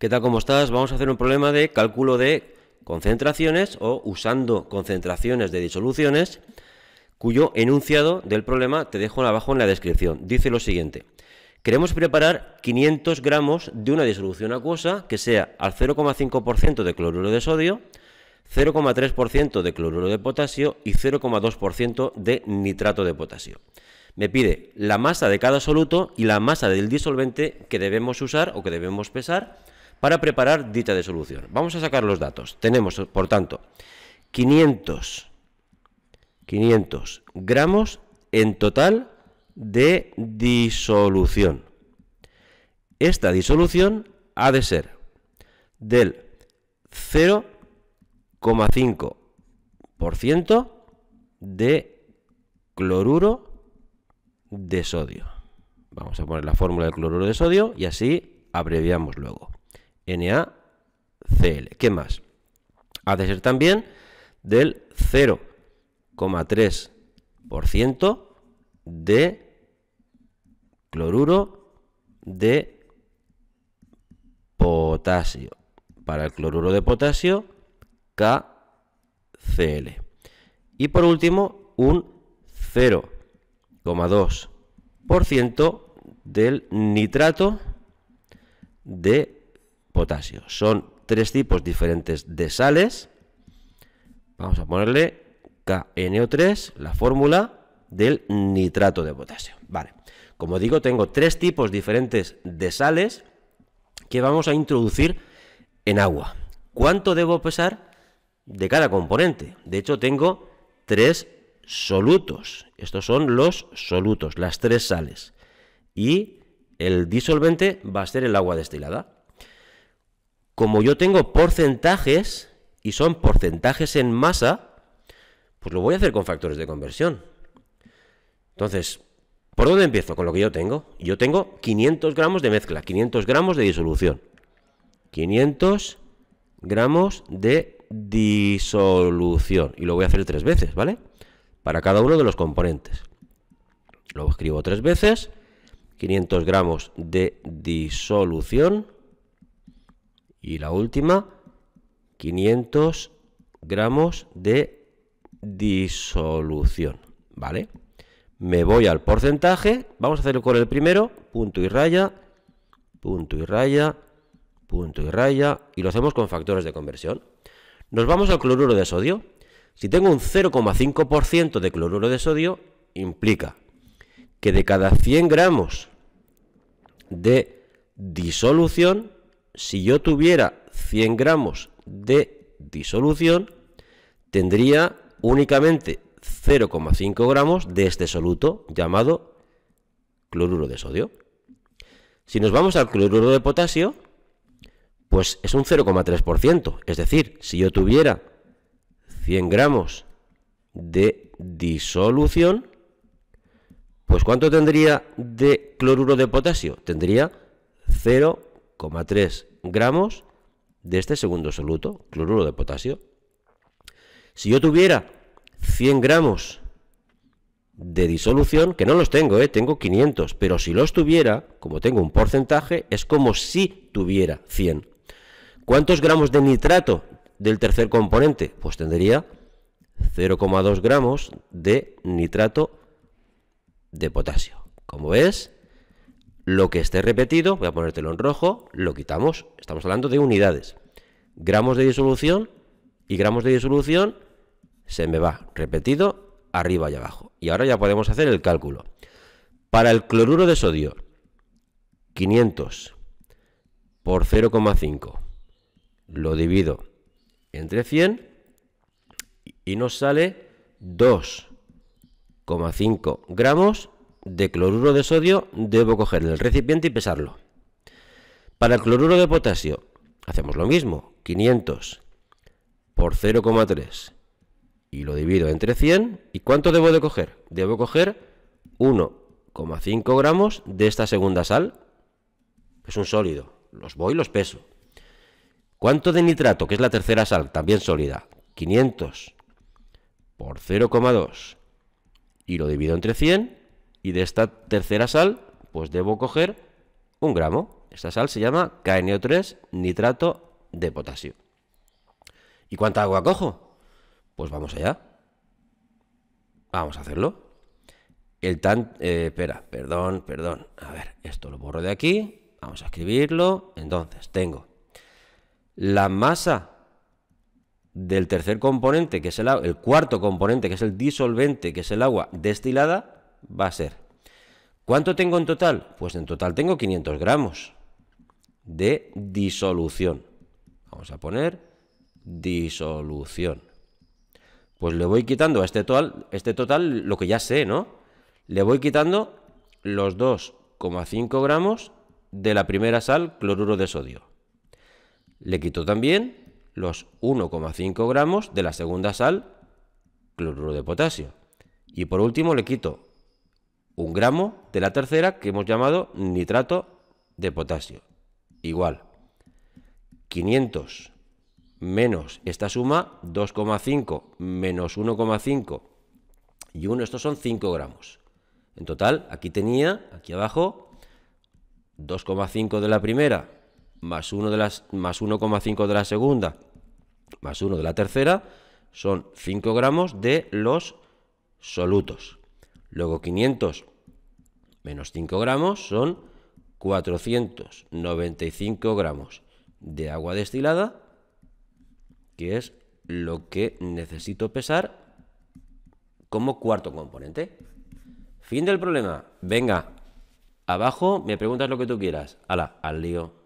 ¿Qué tal? ¿Cómo estás? Vamos a hacer un problema de cálculo de concentraciones o usando concentraciones de disoluciones cuyo enunciado del problema te dejo abajo en la descripción. Dice lo siguiente. Queremos preparar 500 gramos de una disolución acuosa que sea al 0,5% de cloruro de sodio, 0,3% de cloruro de potasio y 0,2% de nitrato de potasio. Me pide la masa de cada soluto y la masa del disolvente que debemos usar o que debemos pesar para preparar dicha disolución. Vamos a sacar los datos. Tenemos, por tanto, 500, gramos en total de disolución. Esta disolución ha de ser del 0,5% de cloruro de sodio. Vamos a poner la fórmula de cloruro de sodio y así abreviamos luego. NaCl. ¿Qué más? Ha de ser también del 0,3% de cloruro de potasio. Para el cloruro de potasio, KCl. Y por último, un 0,2% del nitrato de potasio. Son tres tipos diferentes de sales. Vamos a ponerle KNO3, la fórmula del nitrato de potasio. Vale, como digo, tengo tres tipos diferentes de sales que vamos a introducir en agua. ¿Cuánto debo pesar de cada componente? De hecho, tengo tres solutos. Estos son los solutos, las tres sales. Y el disolvente va a ser el agua destilada como yo tengo porcentajes, y son porcentajes en masa, pues lo voy a hacer con factores de conversión. Entonces, ¿por dónde empiezo? Con lo que yo tengo. Yo tengo 500 gramos de mezcla, 500 gramos de disolución. 500 gramos de disolución. Y lo voy a hacer tres veces, ¿vale? Para cada uno de los componentes. Lo escribo tres veces. 500 gramos de disolución y la última, 500 gramos de disolución, ¿vale? Me voy al porcentaje, vamos a hacerlo con el primero, punto y raya, punto y raya, punto y raya, y lo hacemos con factores de conversión. Nos vamos al cloruro de sodio. Si tengo un 0,5% de cloruro de sodio, implica que de cada 100 gramos de disolución, si yo tuviera 100 gramos de disolución, tendría únicamente 0,5 gramos de este soluto llamado cloruro de sodio. Si nos vamos al cloruro de potasio, pues es un 0,3%. Es decir, si yo tuviera 100 gramos de disolución, pues ¿cuánto tendría de cloruro de potasio? Tendría 0,3%. 0,3 gramos de este segundo soluto, cloruro de potasio. Si yo tuviera 100 gramos de disolución, que no los tengo, eh, tengo 500, pero si los tuviera, como tengo un porcentaje, es como si tuviera 100. ¿Cuántos gramos de nitrato del tercer componente? Pues tendría 0,2 gramos de nitrato de potasio. Como ves, lo que esté repetido, voy a ponértelo en rojo, lo quitamos. Estamos hablando de unidades. Gramos de disolución y gramos de disolución se me va repetido arriba y abajo. Y ahora ya podemos hacer el cálculo. Para el cloruro de sodio, 500 por 0,5 lo divido entre 100 y nos sale 2,5 gramos de cloruro de sodio debo coger el recipiente y pesarlo. Para el cloruro de potasio hacemos lo mismo, 500 por 0,3 y lo divido entre 100 y ¿cuánto debo de coger? Debo coger 1,5 gramos de esta segunda sal, es un sólido, los voy y los peso. ¿Cuánto de nitrato, que es la tercera sal, también sólida? 500 por 0,2 y lo divido entre 100 y de esta tercera sal, pues debo coger un gramo. Esta sal se llama KNO3 nitrato de potasio. ¿Y cuánta agua cojo? Pues vamos allá. Vamos a hacerlo. El tan... Eh, espera, perdón, perdón. A ver, esto lo borro de aquí. Vamos a escribirlo. Entonces, tengo la masa del tercer componente, que es el, el cuarto componente, que es el disolvente, que es el agua destilada, va a ser. ¿Cuánto tengo en total? Pues en total tengo 500 gramos de disolución. Vamos a poner disolución. Pues le voy quitando a este total, este total lo que ya sé, ¿no? Le voy quitando los 2,5 gramos de la primera sal cloruro de sodio. Le quito también los 1,5 gramos de la segunda sal cloruro de potasio. Y por último le quito un gramo de la tercera que hemos llamado nitrato de potasio. Igual, 500 menos esta suma, 2,5 menos 1,5 y 1, estos son 5 gramos. En total, aquí tenía, aquí abajo, 2,5 de la primera, más 1,5 de, de la segunda, más 1 de la tercera, son 5 gramos de los solutos. Luego 500 menos 5 gramos son 495 gramos de agua destilada, que es lo que necesito pesar como cuarto componente. Fin del problema. Venga, abajo me preguntas lo que tú quieras. Hala, al lío.